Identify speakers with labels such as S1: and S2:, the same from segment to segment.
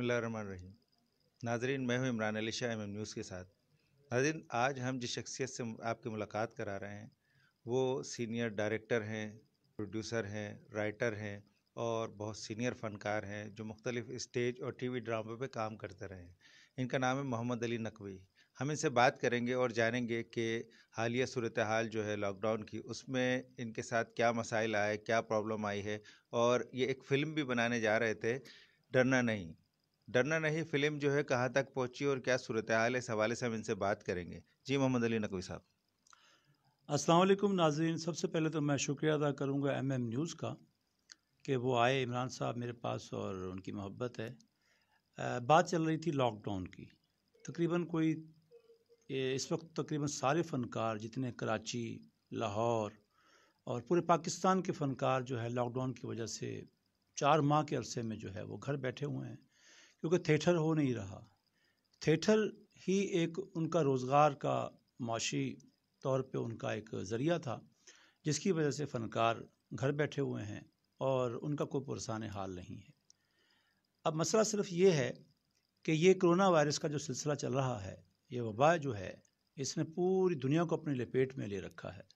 S1: रही नाजरीन मैं हूं इमरान अली शाह एम न्यूज़ के साथ नाजरीन आज हम जिस शख्सियत से आपकी मुलाकात करा रहे हैं वो सीनियर डायरेक्टर हैं प्रोड्यूसर हैं राइटर हैं और बहुत सीनियर फ़नकार हैं जो मुख्तलिफ़ स्टेज और टी वी ड्रामों पर काम करते रहे हैं इनका नाम है मोहम्मद अली नकवी हम इनसे बात करेंगे और जानेंगे कि हालिया सूरत हाल जो है लॉकडाउन की उसमें इनके साथ क्या मसाइल आए क्या प्रॉब्लम आई है और ये एक फ़िल्म भी बनाने जा रहे थे डरना नहीं डरना नहीं फिल्म जो है कहाँ तक पहुँची और क्या सूरत हाल है इस हवाले से हम इनसे बात करेंगे जी
S2: मोहम्मद अली नकवी साहब असलम नाजीन सबसे पहले तो मैं शुक्रिया अदा करूँगा एम एम न्यूज़ का कि वो आए इमरान साहब मेरे पास और उनकी मोहब्बत है बात चल रही थी लॉकडाउन की तकरीबन कोई इस वक्त तकरीबन सारे फ़नकार जितने कराची लाहौर और पूरे पाकिस्तान के फ़नकार जो है लॉकडाउन की वजह से चार माह के अरसे में जो है वो घर बैठे हुए हैं क्योंकि थिएटर हो नहीं रहा थिएटर ही एक उनका रोज़गार का माशी तौर पे उनका एक ज़रिया था जिसकी वजह से फ़नकार घर बैठे हुए हैं और उनका कोई पुरसान हाल नहीं है अब मसला सिर्फ ये है कि ये कोरोना वायरस का जो सिलसिला चल रहा है ये वबा जो है इसने पूरी दुनिया को अपने लपेट में ले रखा है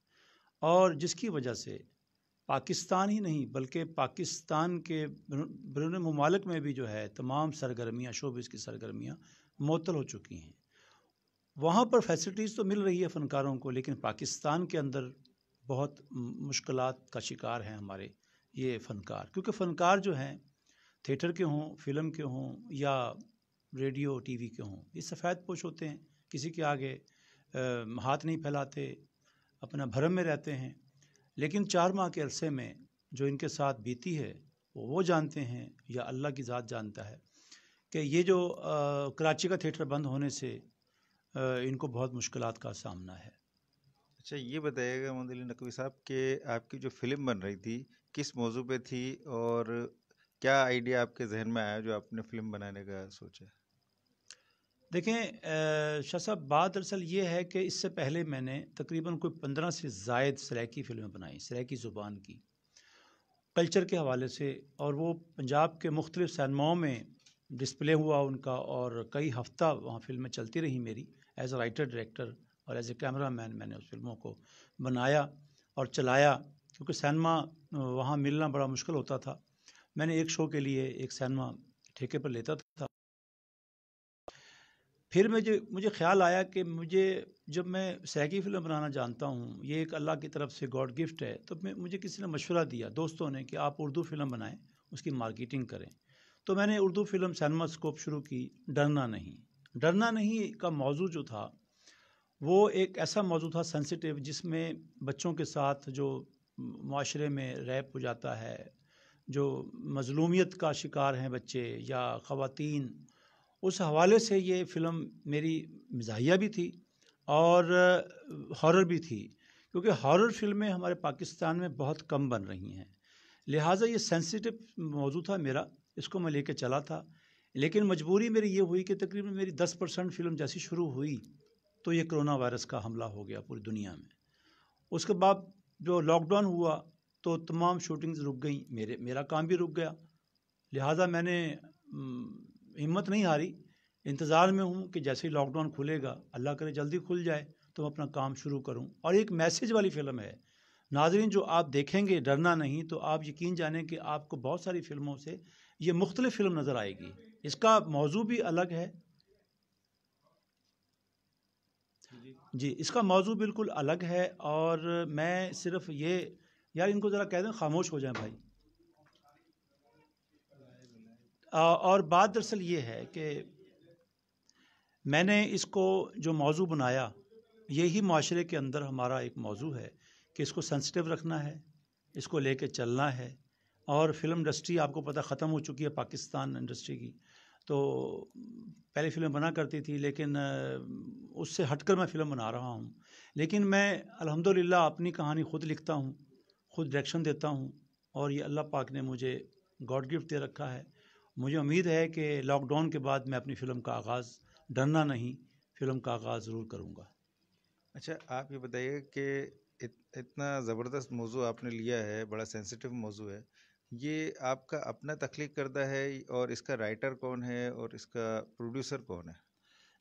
S2: और जिसकी वजह से पाकिस्तान ही नहीं बल्कि पाकिस्तान के बरून ममालक में भी जो है तमाम सरगर्मियाँ शोबिस की सरगर्मियाँ मअतल हो चुकी हैं वहाँ पर फैसिलिटीज़ तो मिल रही है फ़नकारों को लेकिन पाकिस्तान के अंदर बहुत मुश्किल का शिकार हैं हमारे ये फ़नकार क्योंकि फ़नकार जो हैं थिएटर के हों फिल्म के हों या रेडियो टीवी के हों ये सफ़ेद पोश होते हैं किसी के आगे आ, हाथ नहीं फैलाते अपना भरम में रहते हैं लेकिन चार माह के अरसे में जो इनके साथ बीती है वो वो जानते हैं या अल्लाह की ज़ात जानता है कि ये जो आ, कराची का थिएटर बंद होने से आ, इनको बहुत मुश्किल का सामना है
S1: अच्छा ये बताइएगा मंदिर नकवी साहब कि आपकी जो फिल्म बन रही थी किस मौजू पे थी और क्या आइडिया आपके जहन में आया जो आपने फिल्म बनाने का सोचा
S2: देखें शाह बात दरअसल ये है कि इससे पहले मैंने तकरीबन कोई पंद्रह से जायद सराकी फ़िल्में बनाई सरैकी ज़ुबान की कल्चर के हवाले से और वो पंजाब के मुख्तलिफ सैनमाओं में डिस्प्ले हुआ उनका और कई हफ्ता वहाँ फिल्में चलती रही मेरी एज़ अ राइटर डायरेक्टर और एज़ ए कैमरा मैन मैंने उस फिल्मों को बनाया और चलाया क्योंकि सैनमा वहाँ मिलना बड़ा मुश्किल होता था मैंने एक शो के लिए एक सैनमा ठेके पर लेता था फिर मुझे मुझे ख्याल आया कि मुझे जब मैं सहकी फ़िल्म बनाना जानता हूँ ये एक अल्लाह की तरफ से गॉड गिफ्ट है तो मैं मुझे किसी ने मशवरा दिया दोस्तों ने कि आप उर्दू फ़िल्म बनाएं उसकी मार्केटिंग करें तो मैंने उर्दू फ़िल्म सैनमा स्कोप शुरू की डरना नहीं डरना नहीं का मौजू जो था वो एक ऐसा मौजू था सेंसिटिव जिसमें बच्चों के साथ जो माशरे में रैप हो जाता है जो मजलूमियत का शिकार हैं बच्चे या ख़ातन उस हवाले से ये फ़िल्म मेरी मजाहिया भी थी और हॉरर भी थी क्योंकि हॉरर फिल्में हमारे पाकिस्तान में बहुत कम बन रही हैं लिहाजा ये सेंसिटिव मौजू था मेरा इसको मैं लेके चला था लेकिन मजबूरी मेरी ये हुई कि तकरीबन मेरी दस परसेंट फिल्म जैसी शुरू हुई तो ये कोरोना वायरस का हमला हो गया पूरी दुनिया में उसके बाद जो लॉकडाउन हुआ तो तमाम शूटिंग्स रुक गई मेरे मेरा काम भी रुक गया लिहाजा मैंने हिम्मत नहीं हारी इंतज़ार में हूँ कि जैसे ही लॉकडाउन खुलेगा अल्लाह करे जल्दी खुल जाए तो मैं अपना काम शुरू करूँ और एक मैसेज वाली फ़िल्म है नाजरीन जो आप देखेंगे डरना नहीं तो आप यकीन जाने कि आपको बहुत सारी फ़िल्मों से ये मुख्तलि फ़िल्म नज़र आएगी इसका मौजू भी अलग है जी इसका मौजू बिल्कुल अलग है और मैं सिर्फ ये यार इनको ज़रा कह दें खामोश हो जाए भाई और बात दरअसल ये है कि मैंने इसको जो मौजू बनाया यही माशरे के अंदर हमारा एक मौजू है कि इसको सेंसिटिव रखना है इसको लेके चलना है और फिल्म इंडस्ट्री आपको पता ख़त्म हो चुकी है पाकिस्तान इंडस्ट्री की तो पहले फिल्म बना करती थी लेकिन उससे हटकर मैं फ़िल्म बना रहा हूँ लेकिन मैं अल्हम्दुलिल्लाह अपनी कहानी खुद लिखता हूँ खुद डायरेक्शन देता हूँ और ये अल्लाह पाक ने मुझे गॉड गिफ्ट दे रखा है मुझे उम्मीद है कि लॉकडाउन के बाद मैं अपनी फ़िल्म का आगाज़ डरना नहीं फ़िल्म का आगाज़ ज़रूर करूँगा
S1: अच्छा आप ये बताइए कि इत, इतना ज़बरदस्त मौजू आपने लिया है बड़ा सेंसिटिव मौजू है ये आपका अपना तख्लीक करता है और इसका राइटर कौन है
S2: और इसका प्रोड्यूसर कौन है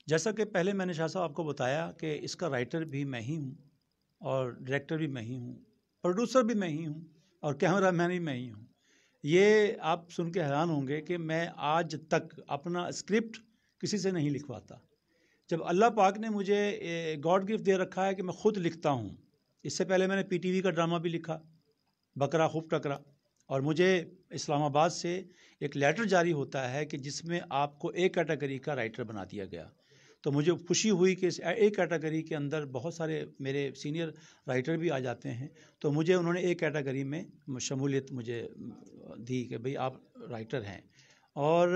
S2: जैसा कि पहले मैंने शाह साहब आपको बताया कि इसका राइटर भी मैं ही हूँ और डायरेक्टर भी मैं ही हूँ प्रोड्यूसर भी मैं ही हूँ और कैमरा मैन भी मैं ही हूँ ये आप सुन के हैरान होंगे कि मैं आज तक अपना स्क्रिप्ट किसी से नहीं लिखवाता जब अल्लाह पाक ने मुझे गॉड गिफ्ट दे रखा है कि मैं खुद लिखता हूँ इससे पहले मैंने पीटीवी का ड्रामा भी लिखा बकरा खूब टकरा और मुझे इस्लामाबाद से एक लेटर जारी होता है कि जिसमें आपको ए कैटेगरी का राइटर बना दिया गया तो मुझे खुशी हुई कि इस ए कैटेगरी के अंदर बहुत सारे मेरे सीनियर राइटर भी आ जाते हैं तो मुझे उन्होंने ए कैटेगरी में शमूलियत मुझे दी कि भाई आप राइटर हैं और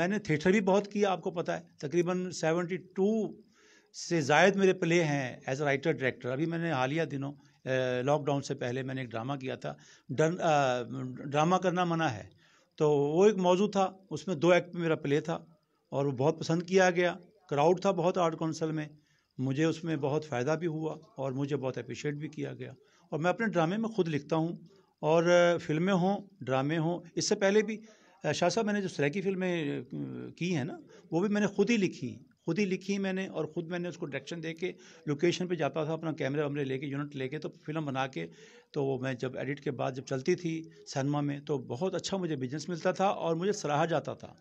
S2: मैंने थिएटर भी बहुत किया आपको पता है तकरीबन सेवेंटी टू से जायद मेरे प्ले हैं एज अ राइटर डायरेक्टर अभी मैंने हालिया दिनों लॉकडाउन से पहले मैंने एक ड्रामा किया था ड्रामा करना मना है तो वो एक मौजू था उसमें दो एक्ट मेरा प्ले था और वो बहुत पसंद किया गया क्राउड था बहुत आर्ट काउंसिल में मुझे उसमें बहुत फ़ायदा भी हुआ और मुझे बहुत अप्रिशिएट भी किया गया और मैं अपने ड्रामे में खुद लिखता हूँ और फिल्में हों ड्रामे हों इससे पहले भी शाह साहब मैंने जो सराकी फिल्में की हैं ना वो भी मैंने खुद ही लिखी खुद ही लिखी मैंने और ख़ुद मैंने उसको डायरेक्शन दे के लोकेशन पे जाता था अपना कैमरा वमरे लेके यूनिट लेके तो फिल्म बना के तो मैं जब एडिट के बाद जब चलती थी सिनेमा में तो बहुत अच्छा मुझे बिजनेस मिलता था और मुझे सराहा जाता था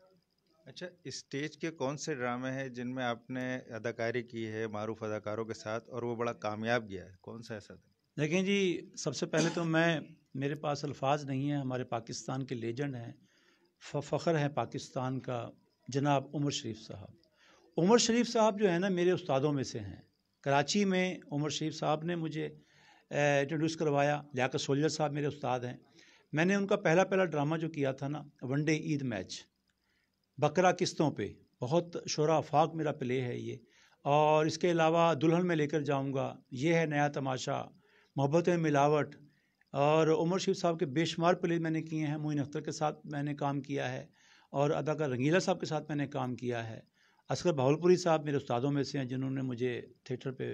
S1: अच्छा स्टेज के कौन से ड्रामे हैं जिनमें आपने अदाकारी की है मारूफ अदाकारों के साथ और वो बड़ा कामयाब गया है कौन सा ऐसा था
S2: देखें जी सबसे पहले तो मैं मेरे पास अल्फाज नहीं हैं हमारे पाकिस्तान के लेजेंड हैं फ़ख्र हैं पाकिस्तान का जनाब उमर शरीफ साहब उमर शरीफ साहब जो है ना मेरे उस्तादों में से हैं कराची में उमर शरीफ साहब ने मुझे इंट्रोड्यूस करवाया लियाकत सोल्जर साहब मेरे उस्ताद हैं मैंने उनका पहला पहला ड्रामा जो किया था ना वनडे ईद मैच बकरा किस्तों पे बहुत शोरा फाक मेरा प्ले है ये और इसके अलावा दुल्हन में लेकर जाऊंगा ये है नया तमाशा मोहब्बत में मिलावट और उमर शरीफ साहब के बेशुमार प्ले मैंने किए हैं मोइन अख्तर के साथ मैंने काम किया है और अदाकार रंगीला साहब के साथ मैंने काम किया है असगर भावलपुरी साहब मेरे उस्तादों में से हैं जिन्होंने मुझे थिएटर पे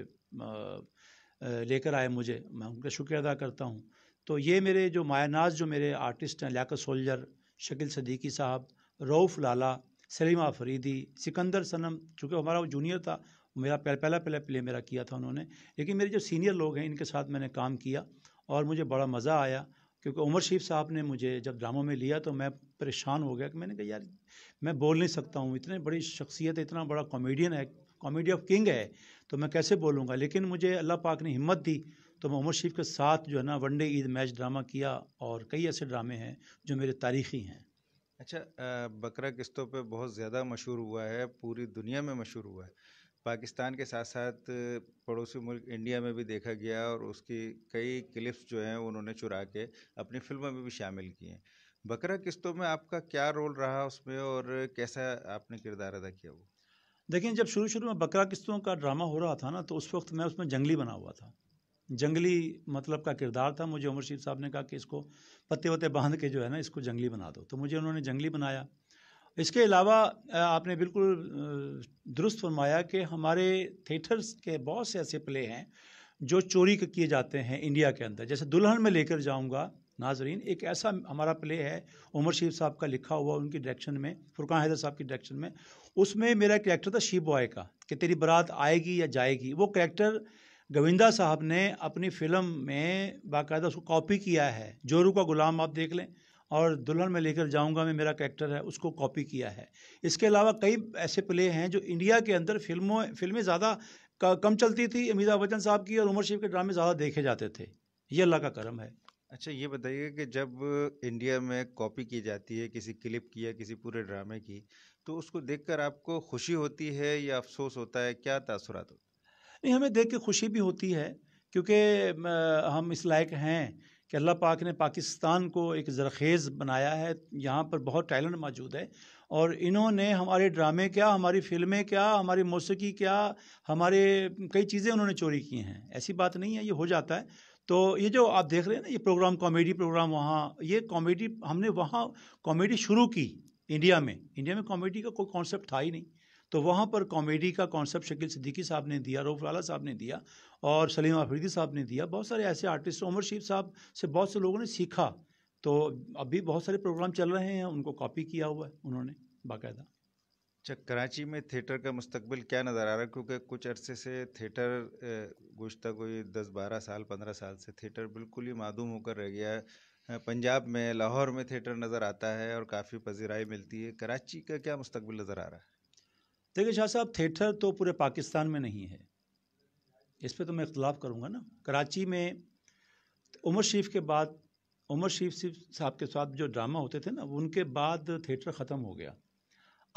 S2: लेकर आए मुझे मैं उनका शुक्रिया अदा करता हूँ तो ये मेरे जो मायानाज जो मेरे आर्टिस्ट हैं लियाकत सोल्जर शकील सदीकी साहब रऊफ़ लाला सलीमा फरीदी सिकंदर सनम चूँकि हमारा वो जूनियर था मेरा पहला पहला प्ले मेरा किया था उन्होंने लेकिन मेरे जो सीनियर लोग हैं इनके साथ मैंने काम किया और मुझे बड़ा मज़ा आया क्योंकि उमर शरीफ साहब ने मुझे जब ड्रामों में लिया तो मैं परेशान हो गया कि मैंने कहा यार मैं बोल नहीं सकता हूँ इतने बड़ी शख्सियत है इतना बड़ा कॉमेडियन है कॉमेडी ऑफ किंग है तो मैं कैसे बोलूँगा लेकिन मुझे अल्लाह पाक ने हिम्मत दी तो मैं उमर शरीफ के साथ जो है ना वनडे ईद मैच ड्रामा किया और कई ऐसे ड्रामे हैं जो मेरे तारीख़ी हैं
S1: अच्छा बकरा किस्तों पर बहुत ज़्यादा मशहूर हुआ है पूरी दुनिया में मशहूर हुआ है पाकिस्तान के साथ साथ पड़ोसी मुल्क इंडिया में भी देखा गया और उसकी कई क्लिप्स जो हैं उन्होंने चुरा के अपनी फिल्मों में भी शामिल किए हैं बकरा किस्तों में आपका क्या रोल रहा उसमें और कैसा आपने किरदार अदा किया वो
S2: देखिए जब शुरू शुरू में बकरा किस्तों का ड्रामा हो रहा था ना तो उस वक्त मैं उसमें जंगली बना हुआ था जंगली मतलब का किरदार था मुझे उमर शरीफ साहब ने कहा कि इसको पत्ते वत्ते बांध के जो है ना इसको जंगली बना दो तो मुझे उन्होंने जंगली बनाया इसके अलावा आपने बिल्कुल दुरुस्त फरमाया कि हमारे थिएटर्स के बहुत से ऐसे प्ले हैं जो चोरी किए जाते हैं इंडिया के अंदर जैसे दुल्हन में लेकर जाऊंगा नाजरीन एक ऐसा हमारा प्ले है उमर शरीफ साहब का लिखा हुआ उनकी डायरेक्शन में फुरकान हैदर साहब की डायरेक्शन में उसमें मेरा कैरेक्टर था शिव बॉय का कि तेरी बारात आएगी या जाएगी वो कैरेक्टर गोविंदा साहब ने अपनी फिल्म में बाकायदा उसको कॉपी किया है जोरू का गुलाम आप देख लें और दुल्हन में लेकर जाऊंगा में मेरा कैरेक्टर है उसको कॉपी किया है इसके अलावा कई ऐसे प्ले हैं जो इंडिया के अंदर फिल्मों फिल्में ज़्यादा कम चलती थी अमिताभ बच्चन साहब की और उमर शरीफ के ड्रामे ज़्यादा देखे जाते थे ये अल्लाह का करम है
S1: अच्छा ये बताइए कि जब इंडिया में कॉपी की जाती है किसी क्लिप की या किसी पूरे ड्रामे की तो उसको देखकर आपको खुशी होती है या अफसोस होता है क्या तासुरात होता है
S2: नहीं हमें देख के खुशी भी होती है क्योंकि हम इस लायक हैं कि अल्लाह पाक ने पाकिस्तान को एक जरखेज़ बनाया है यहाँ पर बहुत टैलेंट मौजूद है और इन्होंने हमारे ड्रामे क्या हमारी फिल्में क्या हमारी मौसीकी क्या हमारे कई चीज़ें उन्होंने चोरी की हैं ऐसी बात नहीं है ये हो जाता है तो ये जो आप देख रहे हैं ना ये प्रोग्राम कॉमेडी प्रोग्राम वहाँ ये कॉमेडी हमने वहाँ कॉमेडी शुरू की इंडिया में इंडिया में कॉमेडी का कोई कॉन्सेप्ट था ही नहीं तो वहाँ पर कॉमेडी का कॉन्सेप्ट शकील सिद्दीकी साहब ने दिया रऊफ लाला साहब ने दिया और सलीम आफरीदी साहब ने दिया बहुत सारे ऐसे आर्टिस्ट उमर शीफ साहब से बहुत से लोगों ने सीखा तो अभी बहुत सारे प्रोग्राम चल रहे हैं उनको कॉपी किया हुआ है उन्होंने बाकायदा
S1: अच्छा कराची में थिएटर का मुस्तबिल क्या नज़र आ रहा है क्योंकि कुछ अरसे से थिएटर गुज्त कोई दस बारह साल पंद्रह साल से थिएटर बिल्कुल ही मादूम होकर रह गया है पंजाब में लाहौर में थिएटर नज़र आता है और काफ़ी पजीराई मिलती है कराची का क्या मुस्तबिल
S2: नज़र आ रहा है देखिए शाह साहब थिएटर तो पूरे पाकिस्तान में नहीं है इस पर तो मैं इख्तलाफ करूँगा ना कराची में उमर शरीफ के बाद उमर शरीफ साहब के साथ जो ड्रामा होते थे ना उनके बाद थिएटर ख़त्म हो गया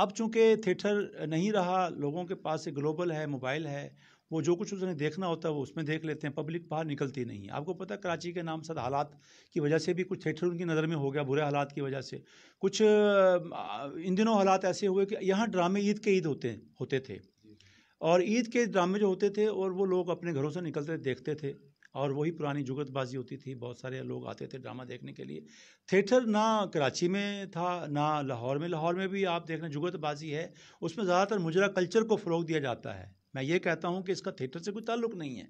S2: अब चूंकि थिएटर नहीं रहा लोगों के पास ग्लोबल है मोबाइल है वो जो कुछ उसने देखना होता है वो उसमें देख लेते हैं पब्लिक बाहर निकलती नहीं है आपको पता है कराची के नाम साथ हालात की वजह से भी कुछ थिएटर उनकी नज़र में हो गया बुरे हालात की वजह से कुछ इन दिनों हालात ऐसे हुए कि यहाँ ड्रामे ईद के ईद होते होते थे और ईद के ड्रामे जो होते थे और वो लोग अपने घरों से निकलते देखते थे और वही पुरानी जुगतबाजी होती थी बहुत सारे लोग आते थे ड्रामा देखने के लिए थिएटर ना कराची में था ना लाहौर में लाहौर में भी आप देख रहे हैं जुगतबाजी है उसमें ज़्यादातर मुजरा कल्चर को फ़रोग दिया जाता है मैं ये कहता हूँ कि इसका थिएटर से कोई ताल्लुक नहीं है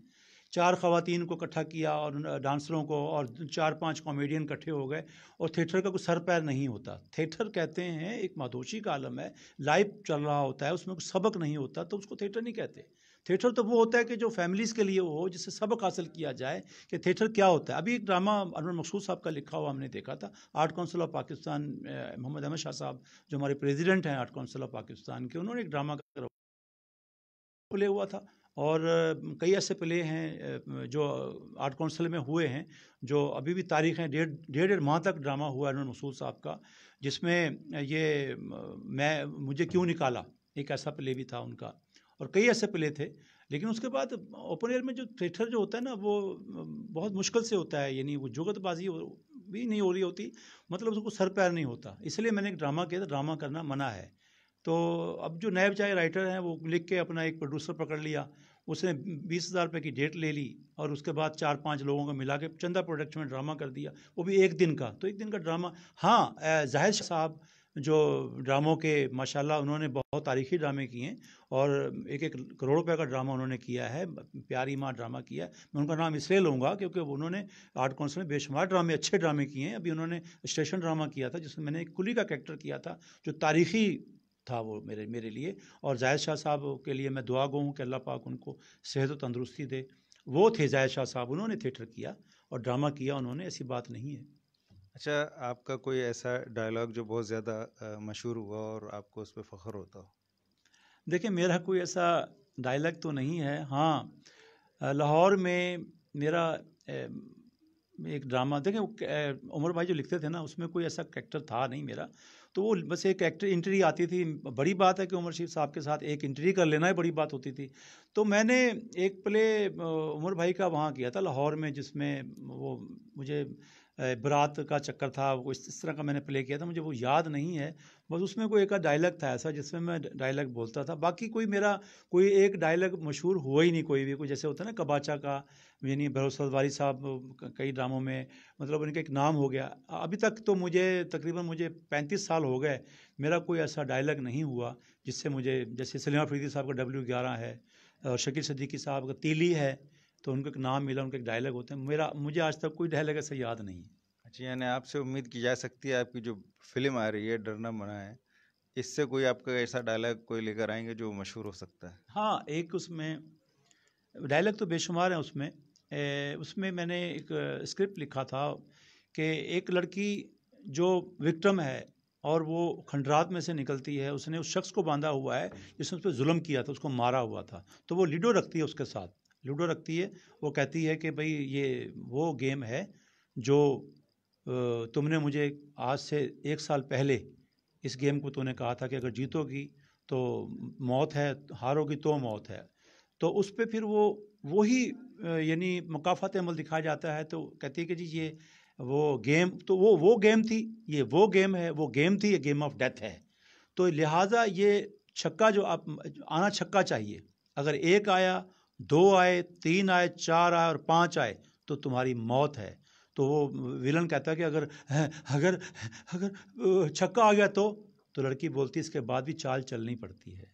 S2: चार खातन को इकट्ठा किया और डांसरों को और चार पांच कॉमेडियन इकट्ठे हो गए और थिएटर का कोई सर पैर नहीं होता थिएटर कहते हैं एक मादोशी का आलम है लाइव चल रहा होता है उसमें कुछ सबक नहीं होता तो उसको थिएटर नहीं कहते थिएटर तो वो होता है कि जो फैमिलीज़ के लिए हो जिससे सबक हासिल किया जाए कि थिएटर क्या होता है अभी एक ड्रामा अनवर मकसूद साहब का लिखा हुआ हमने देखा था art council of Pakistan Mohammad Ahmad Shah साहब जो हमारे प्रेसिडेंट हैं आर्ट काउंसिल ऑफ पाकिस्तान के उन्होंने एक ड्रामा प्ले हुआ था और कई ऐसे प्ले हैं जो आर्ट काउंसिल में हुए हैं जो अभी भी तारीख हैं डेढ़ डेढ़ डेढ़ माह तक ड्रामा हुआ है मसूद साहब का जिसमें ये मैं मुझे क्यों निकाला एक ऐसा प्ले भी था उनका और कई ऐसे प्ले थे लेकिन उसके बाद ओपन एयर में जो थिएटर जो होता है ना वो बहुत मुश्किल से होता है यानी वो जुगतबाजी भी नहीं हो रही होती मतलब उसको सर पैर नहीं होता इसलिए मैंने एक ड्रामा किया था ड्रामा करना मना है तो अब जो नए बेचारे राइटर हैं वो लिख के अपना एक प्रोड्यूसर पकड़ लिया उसने बीस हज़ार रुपये की डेट ले ली और उसके बाद चार पांच लोगों को मिला के चंदा प्रोडक्शन में ड्रामा कर दिया वो भी एक दिन का तो एक दिन का ड्रामा हाँ जाहिर साहब जो ड्रामों के माशाल्लाह उन्होंने बहुत तारीखी ड्रामे किए हैं और एक एक करोड़ रुपये का ड्रामा उन्होंने किया है प्यारी माँ ड्रामा किया है मैं उनका नाम इसलिए लूँगा क्योंकि उन्होंने आर्ट काउंसिल में बेशुमार ड्रामे अच्छे ड्रामे किए हैं अभी उन्होंने स्टेशन ड्रामा किया था जिसमें मैंने एक कुली का कैरेक्टर किया था जो तारीखी था वो मेरे मेरे लिए और जायद शाह साहब के लिए मैं दुआ गो हूँ कि अल्लाह पाक उनको सेहत व तंदरुस्ती दे वो थे जायद शाह साहब उन्होंने थिएटर किया और ड्रामा किया उन्होंने ऐसी बात नहीं है
S1: अच्छा आपका कोई ऐसा डायलॉग जो बहुत ज़्यादा मशहूर हुआ और आपको उस पर फ़ख्र होता हो
S2: देखिए मेरा कोई ऐसा डायलॉग तो नहीं है हाँ लाहौर में मेरा एक ड्रामा देखें उमर भाई जो लिखते थे ना उसमें कोई ऐसा करेक्टर था नहीं मेरा तो वो बस एक एक्टर इंटरी आती थी बड़ी बात है कि उमर शरीफ साहब के साथ एक इंटरी कर लेना ही बड़ी बात होती थी तो मैंने एक प्ले उमर भाई का वहाँ किया था लाहौर में जिसमें वो मुझे बरात का चक्कर था वो इस तरह का मैंने प्ले किया था मुझे वो याद नहीं है बस उसमें कोई एक डायलॉग था ऐसा जिसमें मैं डायलॉग बोलता था बाकी कोई मेरा कोई एक डायलॉग मशहूर हुआ ही नहीं कोई भी कोई जैसे होता है ना कबाचा का यानी भरोसवारी साहब कई ड्रामों में मतलब उनका एक नाम हो गया अभी तक तो मुझे तकरीबन मुझे पैंतीस साल हो गए मेरा कोई ऐसा डायलॉग नहीं हुआ जिससे मुझे जैसे सलीमा फरीदी साहब का डब्ल्यू ग्यारह है और शकील सदीकी साहब का तीली है तो उनको एक नाम मिला उनका एक डायलॉग होता है मेरा मुझे आज तक कोई डायलॉग ऐसा याद नहीं है अच्छा यानी
S1: आपसे उम्मीद की जा सकती है आपकी जो फिल्म आ रही है डरना मना है इससे कोई आपका ऐसा डायलॉग कोई लेकर आएंगे जो मशहूर हो सकता है
S2: हाँ एक उसमें डायलॉग तो बेशुमार हैं उसमें ए, उसमें मैंने एक स्क्रिप्ट लिखा था कि एक लड़की जो विक्टम है और वो खंडरात में से निकलती है उसने उस शख्स को बांधा हुआ है जिसने उस पर जुल्म किया था उसको मारा हुआ था तो वो लीडो रखती है उसके साथ लूडो रखती है वो कहती है कि भाई ये वो गेम है जो तुमने मुझे आज से एक साल पहले इस गेम को तूने कहा था कि अगर जीतोगी तो मौत है हारोगी तो मौत है तो उस पर फिर वो वही यानी मकाफत अमल दिखाया जाता है तो कहती है कि जी ये वो गेम तो वो वो गेम थी ये वो गेम है वो गेम थी ये गेम ऑफ डेथ है तो लिहाजा ये छक्का जो आप आना छक्का चाहिए अगर एक आया दो आए तीन आए चार आए और पाँच आए तो तुम्हारी मौत है तो वो विलन कहता है कि अगर अगर अगर छक्का आ गया तो तो लड़की बोलती इसके बाद भी चाल चलनी पड़ती है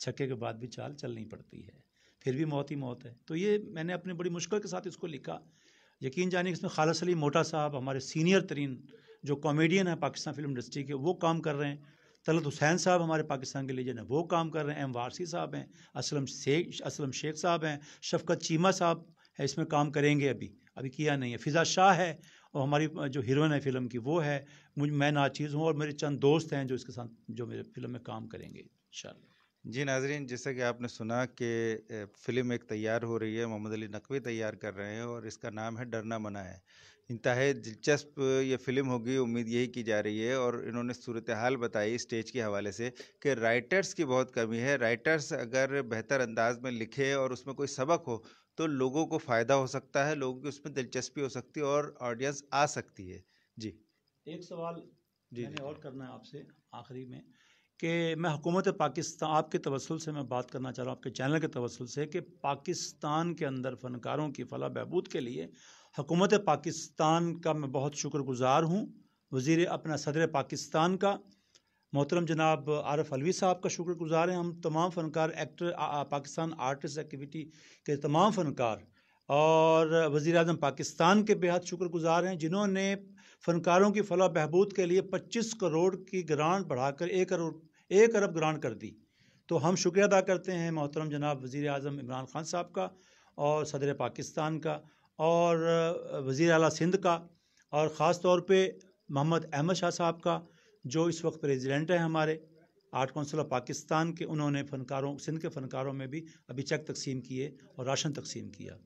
S2: छक्के के बाद भी चाल चलनी पड़ती है फिर भी मौत ही मौत है तो ये मैंने अपने बड़ी मुश्किल के साथ इसको लिखा यकीन जाने कि इसमें खालस अली मोटा साहब हमारे सीनियर तरीन जो कॉमेडियन है पाकिस्तान फिल्म इंडस्ट्री के वो काम कर रहे हैं तलत हुसैन साहब हमारे पाकिस्तान के लीजन है वो काम कर रहे हैं एम वारसी साहब हैं असलम शेख असलम शेख साहब हैं शफकत चीमा साहब है इसमें काम करेंगे अभी अभी किया नहीं है फ़िज़ा शाह है और हमारी जो हीरोइन है फिल्म की वो है मुझ मैं नाचीज़ हूँ और मेरे चंद दोस्त हैं जो इसके साथ जो मेरे फिल्म में काम करेंगे इन
S1: जी नाजरीन जैसा कि आपने सुना कि फ़िल्म एक तैयार हो रही है मोहम्मद अली नकवी तैयार कर रहे हैं और इसका नाम है डरना मना है इंतहा दिलचस्प ये फ़िल्म होगी उम्मीद यही की जा रही है और इन्होंने सूरत हाल बताई स्टेज के हवाले से कि राइटर्स की बहुत कमी है राइटर्स अगर बेहतर अंदाज में लिखे और उसमें कोई सबक हो तो लोगों को फ़ायदा हो सकता है लोगों की उसमें दिलचस्पी हो सकती है और ऑडियंस आ सकती है
S2: जी एक सवाल जी मैंने और करना है आपसे आखिरी में कि मैं हुकूमत पाकिस्तान आपके तवसल से मैं बात करना चाह रहा हूँ आपके चैनल के तवसल से कि पाकिस्तान के अंदर फ़नकारों की फला बहबूद के लिए हुकूमत पाकिस्तान का मैं बहुत शुक्रगुज़ार हूँ वज़ी अपना सदर पाकिस्तान का मोहतरम जनाब आरफ अलवी साहब का शुक्रगुज़ार हैं हम तमाम फ़नकार एक्टर पाकिस्तान आर्टिस्ट एक्टिविटी के तमाम फ़नकार और वज़ी अजम पाकिस्तान के बेहद शुक्रगुज़ार हैं जिन्होंने फ़नकारों की फलाह बहबूद के लिए पच्चीस करोड़ की ग्रांट बढ़ाकर एक करोड़ एक अरब ग्रांट कर दी तो हम शुक्रिया अदा करते हैं मोहतरम जनाब वज़ी अजम इमरान खान साहब का और सदर पाकिस्तान का और वज़ी अली सिंध का और ख़ास तौर पर मोहम्मद अहमद शाह साहब का जो इस वक्त प्रेजिडेंट हैं हमारे आर्ट कौंसिल ऑफ पाकिस्तान के उन्होंने फ़नकारों सिंध के फ़नकारों में भी अभी चेक तकसीम किए और राशन तकसीम किया